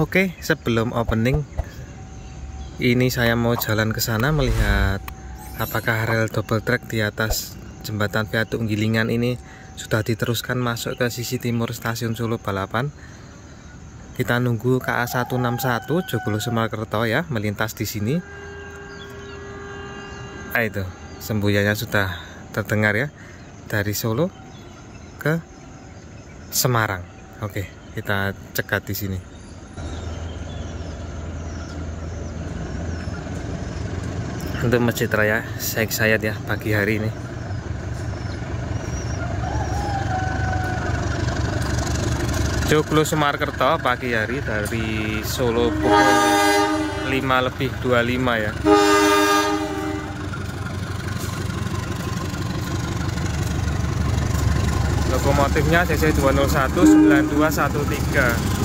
Oke, sebelum opening ini saya mau jalan ke sana melihat apakah rel double track di atas jembatan Piatu Gilingan ini sudah diteruskan masuk ke sisi timur stasiun Solo Balapan. Kita nunggu KA 161 Joglo Sumakerto ya melintas di sini. Ah itu, sembuyanya sudah terdengar ya dari Solo ke Semarang. Oke, kita cekat di sini. untuk masjid raya Sheikh Sayat ya pagi hari ini Joglo Kerto pagi hari dari Solo pukul 5 lebih 25 ya lokomotifnya CC 201 9213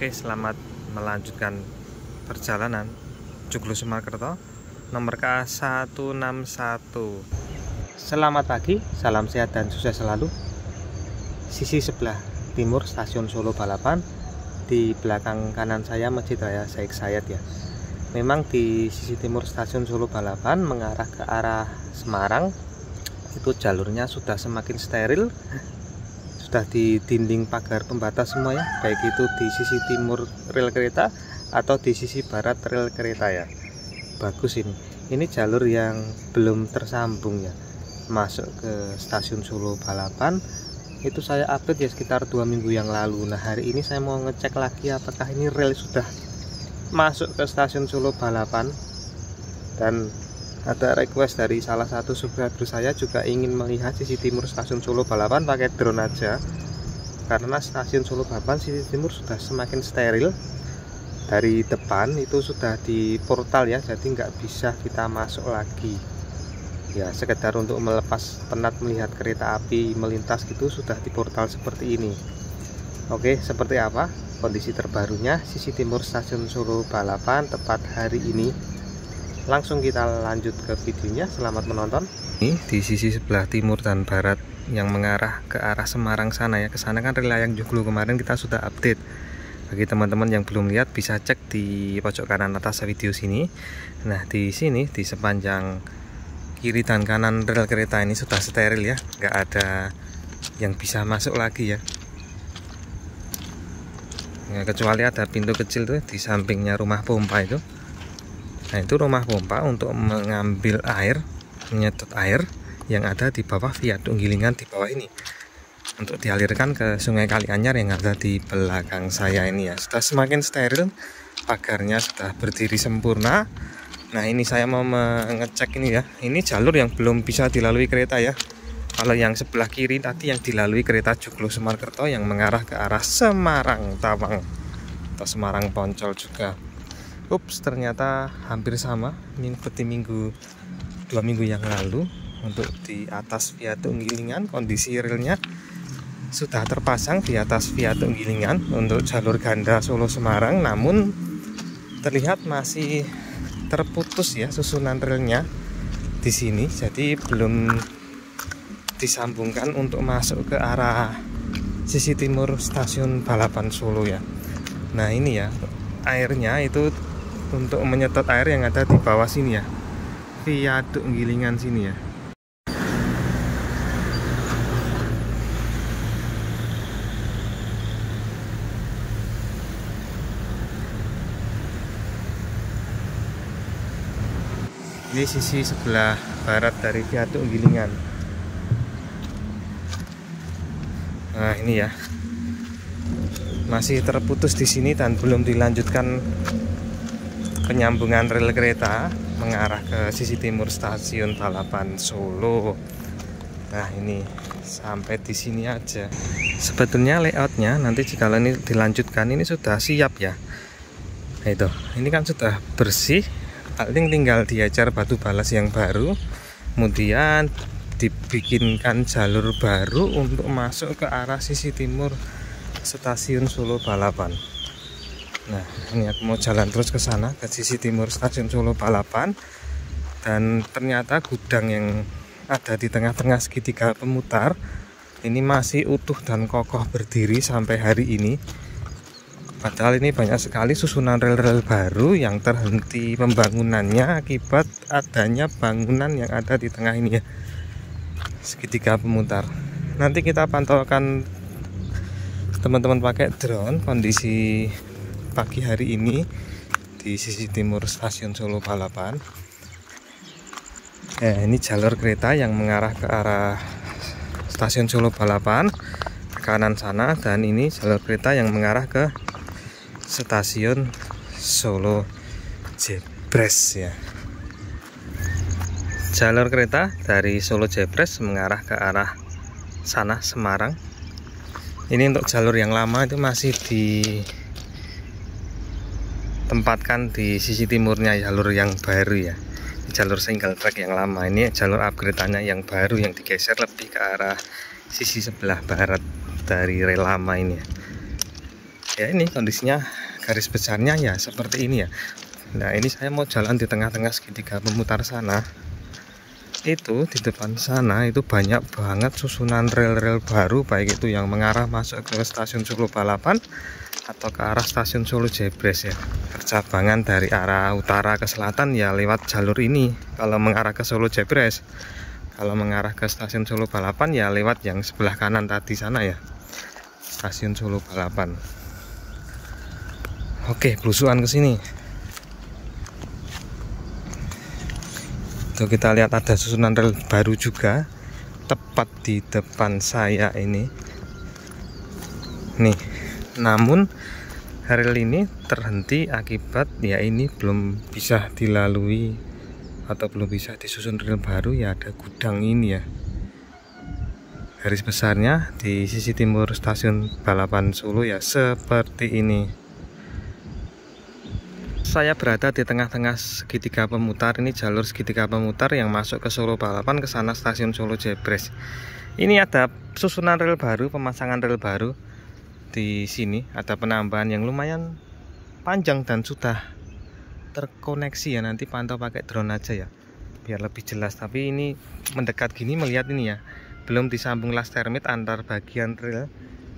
Oke, selamat melanjutkan perjalanan Joglo Sumakerto nomor K161. Selamat pagi, salam sehat dan sukses selalu. Sisi sebelah timur stasiun Solo Balapan di belakang kanan saya Masjid Raya Syekh Sayat ya. Memang di sisi timur stasiun Solo Balapan mengarah ke arah Semarang itu jalurnya sudah semakin steril sudah di dinding pagar pembatas semua ya baik itu di sisi timur rel kereta atau di sisi barat rel kereta ya bagus ini ini jalur yang belum tersambung ya masuk ke stasiun Solo Balapan itu saya update ya sekitar dua minggu yang lalu nah hari ini saya mau ngecek lagi apakah ini rel sudah masuk ke stasiun Solo Balapan dan ada request dari salah satu subscriber saya juga ingin melihat sisi timur stasiun Solo Balapan pakai drone aja karena stasiun Solo Balapan sisi timur sudah semakin steril dari depan itu sudah di portal ya jadi nggak bisa kita masuk lagi ya sekedar untuk melepas penat melihat kereta api melintas gitu sudah di portal seperti ini Oke seperti apa kondisi terbarunya sisi timur stasiun Solo Balapan tepat hari ini langsung kita lanjut ke videonya selamat menonton ini di sisi sebelah timur dan barat yang mengarah ke arah Semarang sana ya ke sana kan rel yang Joglo kemarin kita sudah update bagi teman-teman yang belum lihat bisa cek di pojok kanan atas video sini nah di sini di sepanjang kiri dan kanan rel kereta ini sudah steril ya nggak ada yang bisa masuk lagi ya nah, kecuali ada pintu kecil tuh di sampingnya rumah pompa itu Nah itu rumah pompa untuk mengambil air, menyedot air yang ada di bawah viaduk gilingan di bawah ini untuk dialirkan ke sungai kali anyar yang ada di belakang saya ini ya sudah semakin steril pagarnya sudah berdiri sempurna nah ini saya mau mengecek ini ya ini jalur yang belum bisa dilalui kereta ya kalau yang sebelah kiri tadi yang dilalui kereta Joglo Semarkerto yang mengarah ke arah Semarang Tawang atau Semarang Poncol juga ups ternyata hampir sama ini seperti minggu dua minggu yang lalu untuk di atas viaduk gilingan kondisi realnya sudah terpasang di atas viaduk gilingan untuk jalur ganda Solo Semarang namun terlihat masih terputus ya susunan realnya di sini jadi belum disambungkan untuk masuk ke arah sisi timur stasiun balapan Solo ya nah ini ya airnya itu untuk menyedot air yang ada di bawah sini ya viaduk gilingan sini ya ini sisi sebelah barat dari viaduk gilingan nah ini ya masih terputus di sini dan belum dilanjutkan penyambungan rel kereta mengarah ke sisi timur stasiun Balapan Solo. Nah ini sampai di sini aja. Sebetulnya layoutnya nanti jika ini dilanjutkan ini sudah siap ya. Nah, itu ini kan sudah bersih. Paling tinggal diajar batu balas yang baru. Kemudian dibikinkan jalur baru untuk masuk ke arah sisi timur stasiun Solo Balapan. Nah, ini mau jalan terus ke sana ke sisi timur Stasiun Solo Palapan Dan ternyata gudang yang ada di tengah-tengah segitiga pemutar ini masih utuh dan kokoh berdiri sampai hari ini. Padahal ini banyak sekali susunan rel-rel baru yang terhenti pembangunannya akibat adanya bangunan yang ada di tengah ini ya. Segitiga pemutar. Nanti kita pantaukan teman-teman pakai drone kondisi pagi hari ini di sisi timur stasiun Solo Balapan ya, ini jalur kereta yang mengarah ke arah stasiun Solo Balapan kanan sana dan ini jalur kereta yang mengarah ke stasiun Solo Jebres ya jalur kereta dari Solo Jebres mengarah ke arah sana Semarang ini untuk jalur yang lama itu masih di tempatkan di sisi timurnya ya, jalur yang baru ya jalur single track yang lama ini jalur upgrade upgradeannya yang baru yang digeser lebih ke arah sisi sebelah barat dari rel lama ini ya, ya ini kondisinya garis besarnya ya seperti ini ya nah ini saya mau jalan di tengah-tengah segitiga memutar sana itu di depan sana itu banyak banget susunan rel-rel baru baik itu yang mengarah masuk ke stasiun Solo Balapan atau ke arah stasiun Solo Jebres ya percabangan dari arah utara ke selatan ya lewat jalur ini kalau mengarah ke Solo Jebres kalau mengarah ke stasiun Solo Balapan ya lewat yang sebelah kanan tadi sana ya stasiun Solo Balapan oke belusuan ke sini itu kita lihat ada susunan rel baru juga tepat di depan saya ini nih namun rel ini terhenti akibat ya ini belum bisa dilalui atau belum bisa disusun rel baru ya ada gudang ini ya garis besarnya di sisi timur stasiun balapan Solo ya seperti ini saya berada di tengah-tengah segitiga pemutar ini jalur segitiga pemutar yang masuk ke Solo Balapan ke sana stasiun Solo Jebres ini ada susunan rel baru pemasangan rel baru di sini ada penambahan yang lumayan panjang dan sudah terkoneksi ya nanti pantau pakai drone aja ya biar lebih jelas tapi ini mendekat gini melihat ini ya belum disambung las termit antar bagian rel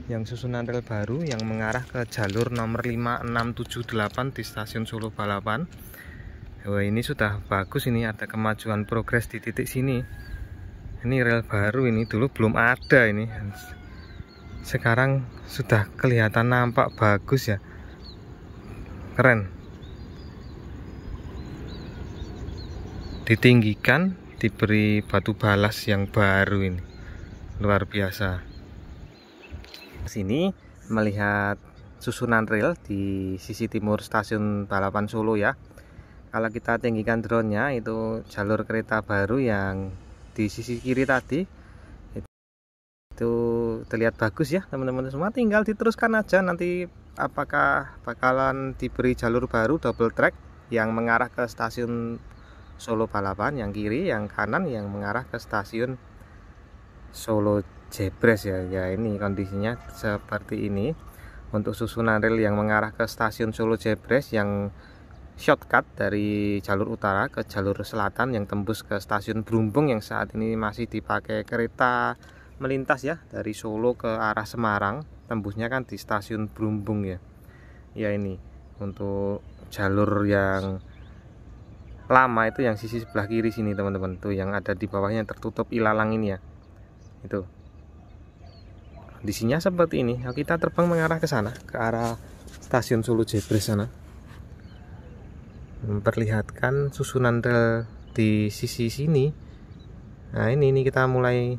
yang susunan rel baru yang mengarah ke jalur nomor 5678 di stasiun Solo Balapan Wah ini sudah bagus ini ada kemajuan progres di titik sini ini rel baru ini dulu belum ada ini sekarang sudah kelihatan nampak bagus ya keren ditinggikan diberi batu balas yang baru ini luar biasa sini melihat susunan rel di sisi timur stasiun balapan Solo ya kalau kita tinggikan drone-nya itu jalur kereta baru yang di sisi kiri tadi itu terlihat bagus ya teman-teman semua tinggal diteruskan aja nanti apakah bakalan diberi jalur baru double track yang mengarah ke stasiun Solo Balapan yang kiri yang kanan yang mengarah ke stasiun Solo Jebres ya ya ini kondisinya seperti ini untuk susunan rel yang mengarah ke stasiun Solo Jebres yang shortcut dari jalur utara ke jalur selatan yang tembus ke stasiun Brumbung yang saat ini masih dipakai kereta melintas ya dari Solo ke arah Semarang tembusnya kan di stasiun Brumbung ya ya ini untuk jalur yang lama itu yang sisi sebelah kiri sini teman-teman tuh yang ada di bawahnya tertutup ilalang ini ya itu disinya seperti ini nah, kita terbang mengarah ke sana ke arah stasiun Solo Jebres sana memperlihatkan susunan rel di sisi sini nah ini, ini kita mulai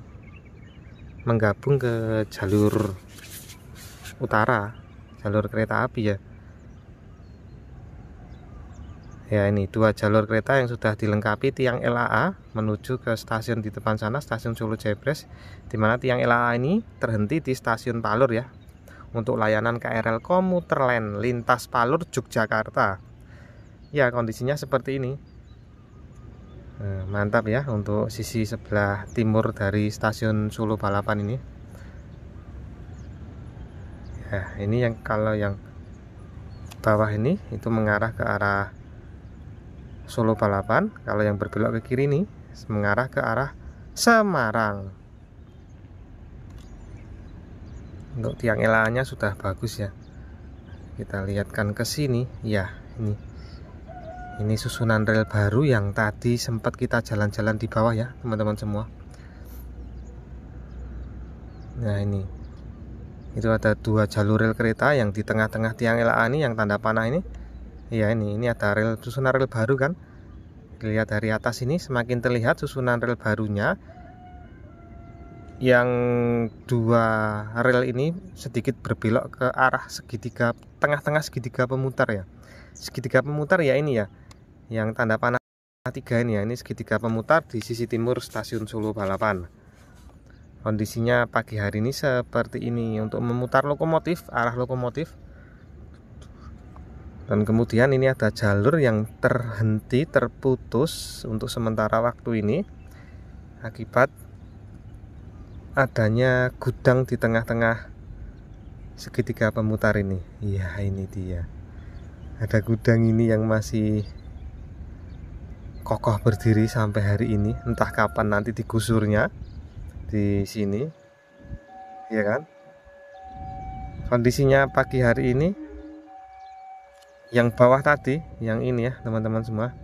menggabung ke jalur utara jalur kereta api ya ya ini dua jalur kereta yang sudah dilengkapi tiang LAA menuju ke stasiun di depan sana stasiun Solo Jepres Dimana tiang LAA ini terhenti di stasiun Palur ya untuk layanan KRL komuter lain lintas Palur Yogyakarta ya kondisinya seperti ini Eh, mantap ya untuk sisi sebelah timur dari stasiun Solo Balapan ini ya ini yang kalau yang bawah ini itu mengarah ke arah Solo Balapan kalau yang berbelok ke kiri ini mengarah ke arah Semarang untuk tiang elanya sudah bagus ya kita lihatkan ke sini ya ini ini susunan rel baru yang tadi sempat kita jalan-jalan di bawah ya teman-teman semua nah ini itu ada dua jalur rel kereta yang di tengah-tengah tiang LA ini yang tanda panah ini ya ini ini ada rel susunan rel baru kan dilihat dari atas ini semakin terlihat susunan rel barunya yang dua rel ini sedikit berbelok ke arah segitiga tengah-tengah segitiga pemutar ya segitiga pemutar ya ini ya yang tanda panah tiga ini ya ini segitiga pemutar di sisi timur stasiun Solo Balapan kondisinya pagi hari ini seperti ini untuk memutar lokomotif arah lokomotif dan kemudian ini ada jalur yang terhenti terputus untuk sementara waktu ini akibat adanya gudang di tengah-tengah segitiga pemutar ini iya ini dia ada gudang ini yang masih kokoh berdiri sampai hari ini entah kapan nanti digusurnya di sini ya kan kondisinya pagi hari ini yang bawah tadi yang ini ya teman-teman semua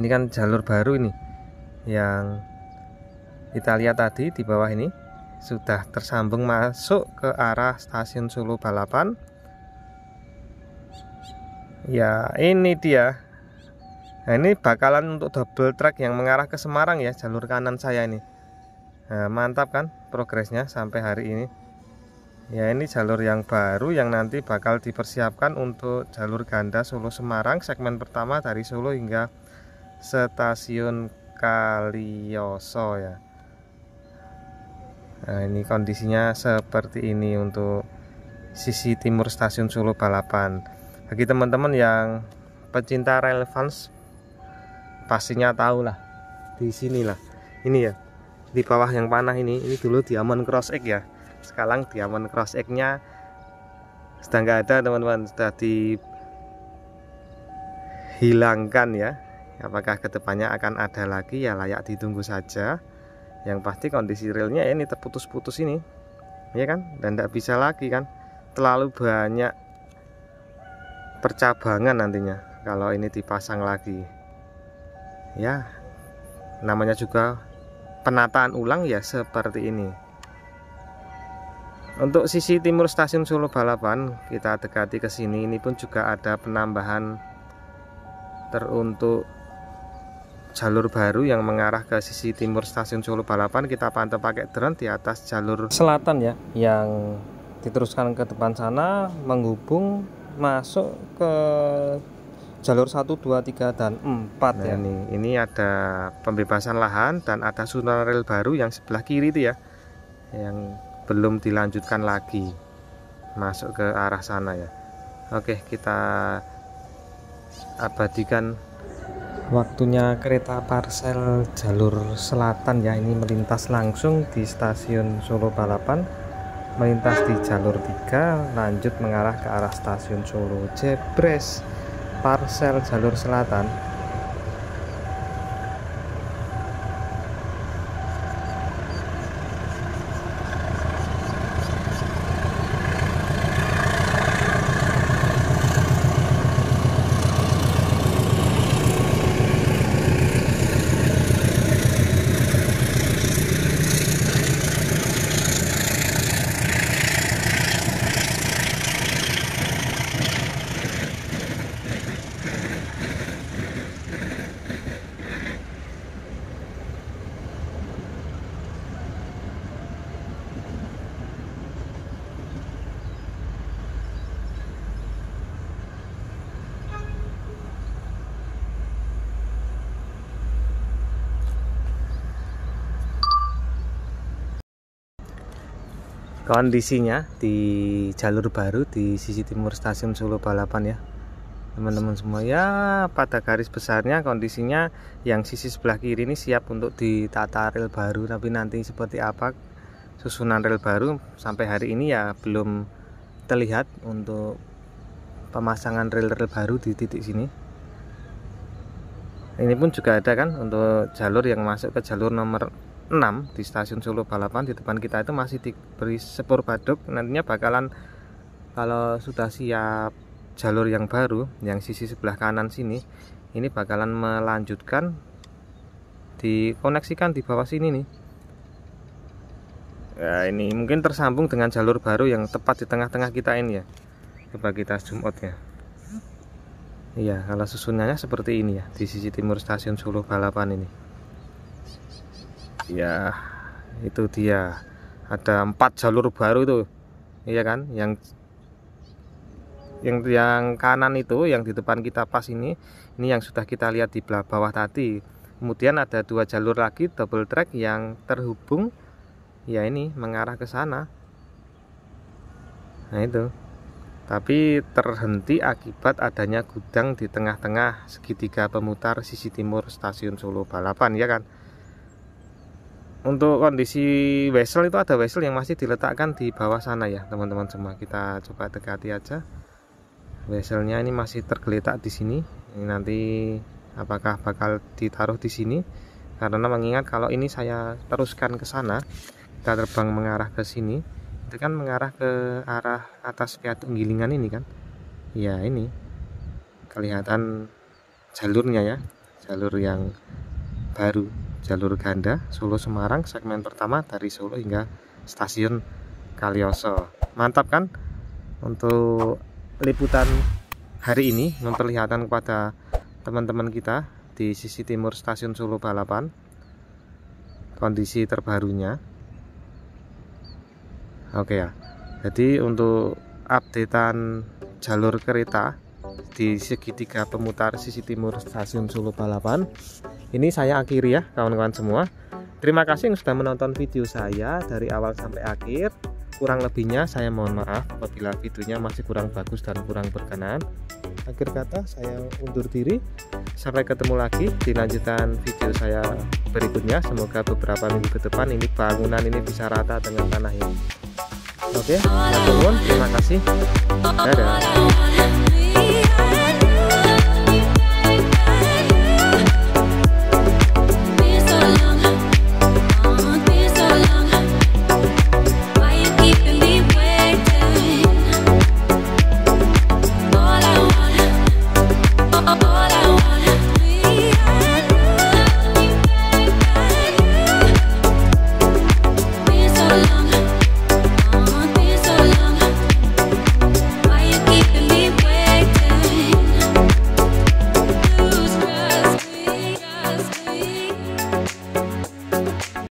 ini kan jalur baru ini yang kita lihat tadi di bawah ini sudah tersambung masuk ke arah stasiun Solo Balapan ya ini dia Nah, ini bakalan untuk double track yang mengarah ke Semarang ya, jalur kanan saya ini. Nah, mantap kan progresnya sampai hari ini. Ya, ini jalur yang baru yang nanti bakal dipersiapkan untuk jalur ganda Solo Semarang segmen pertama dari Solo hingga stasiun Kalioso ya. Nah, ini kondisinya seperti ini untuk sisi timur stasiun Solo Balapan. Bagi teman-teman yang pecinta relevans pastinya tahu lah di lah ini ya di bawah yang panah ini ini dulu diamond cross egg ya sekarang diamond cross eggnya nya sudah nggak ada teman-teman sudah dihilangkan ya apakah kedepannya akan ada lagi ya layak ditunggu saja yang pasti kondisi realnya ya, ini terputus-putus ini ya kan dan tidak bisa lagi kan terlalu banyak percabangan nantinya kalau ini dipasang lagi ya namanya juga penataan ulang ya seperti ini untuk sisi timur stasiun Solo Balapan kita dekati ke sini ini pun juga ada penambahan teruntuk jalur baru yang mengarah ke sisi timur stasiun Solo Balapan kita pantau pakai drone di atas jalur selatan ya yang diteruskan ke depan sana menghubung masuk ke jalur 1, 2, 3 dan 4 nah, ya. Ini ini ada pembebasan lahan dan ada suntulan rel baru yang sebelah kiri itu ya. Yang belum dilanjutkan lagi. Masuk ke arah sana ya. Oke, kita abadikan waktunya kereta parsel jalur selatan ya. Ini melintas langsung di stasiun Solo Balapan melintas di jalur 3 lanjut mengarah ke arah stasiun Solo Jebres parsel jalur selatan kondisinya di jalur baru di sisi timur stasiun Solo Balapan ya teman-teman semua ya pada garis besarnya kondisinya yang sisi sebelah kiri ini siap untuk ditata rel baru tapi nanti seperti apa susunan rel baru sampai hari ini ya belum terlihat untuk pemasangan rel-rel baru di titik sini ini pun juga ada kan untuk jalur yang masuk ke jalur nomor 6 di stasiun Solo Balapan di depan kita itu masih diberi sepur baduk nantinya bakalan kalau sudah siap jalur yang baru yang sisi sebelah kanan sini ini bakalan melanjutkan dikoneksikan di bawah sini nih ya ini mungkin tersambung dengan jalur baru yang tepat di tengah-tengah kita ini ya coba kita zoom out ya iya kalau susunannya seperti ini ya di sisi timur stasiun Solo Balapan ini ya itu dia ada empat jalur baru itu iya kan yang yang yang kanan itu yang di depan kita pas ini ini yang sudah kita lihat di belah bawah tadi kemudian ada dua jalur lagi double track yang terhubung ya ini mengarah ke sana nah itu tapi terhenti akibat adanya gudang di tengah-tengah segitiga pemutar sisi timur stasiun Solo Balapan ya kan untuk kondisi wesel itu ada wesel yang masih diletakkan di bawah sana ya teman-teman semua kita coba dekati aja weselnya ini masih tergeletak di sini ini nanti apakah bakal ditaruh di sini karena mengingat kalau ini saya teruskan ke sana kita terbang mengarah ke sini itu kan mengarah ke arah atas piatu gilingan ini kan ya ini kelihatan jalurnya ya jalur yang baru jalur ganda Solo Semarang segmen pertama dari Solo hingga stasiun Kalioso mantap kan untuk liputan hari ini memperlihatkan kepada teman-teman kita di sisi timur stasiun Solo Balapan kondisi terbarunya oke ya jadi untuk updatean jalur kereta di segitiga pemutar sisi timur stasiun Solo Balapan ini saya akhiri ya kawan-kawan semua terima kasih yang sudah menonton video saya dari awal sampai akhir kurang lebihnya saya mohon maaf apabila videonya masih kurang bagus dan kurang berkenan akhir kata saya undur diri sampai ketemu lagi di lanjutan video saya berikutnya semoga beberapa minggu ke depan ini bangunan ini bisa rata dengan tanah ini oke okay, terima kasih dadah